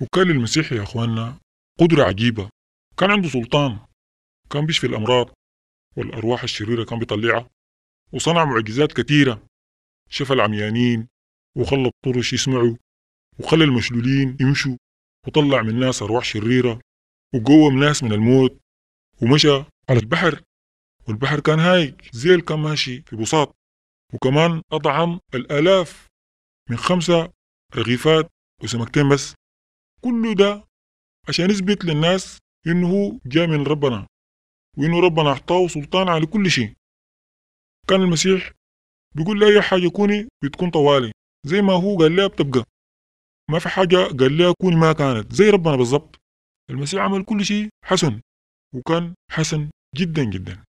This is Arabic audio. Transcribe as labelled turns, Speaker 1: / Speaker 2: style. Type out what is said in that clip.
Speaker 1: وكان المسيح يا اخواننا قدرة
Speaker 2: عجيبة كان عنده سلطان كان بيشفي الأمراض والأرواح الشريرة كان بيطلعها وصنع معجزات كثيرة شفى العميانين وخلى الطرش يسمعوا وخلى المشلولين يمشوا وطلع من ناس أرواح شريرة وقوم ناس من الموت ومشى على البحر والبحر كان هايج زي كان ماشي في بساط وكمان أطعم الآلاف من خمسة رغيفات وسمكتين بس كل ده عشان يثبت للناس إنه جاء من ربنا وإنه ربنا أعطاه سلطان على كل شيء كان المسيح بيقول لأي حاجة كوني بتكون طوالي زي ما هو قال لها بتبقى ما في حاجة قال لها كوني ما كانت زي ربنا بالظبط المسيح عمل كل شيء حسن وكان حسن جدا جدا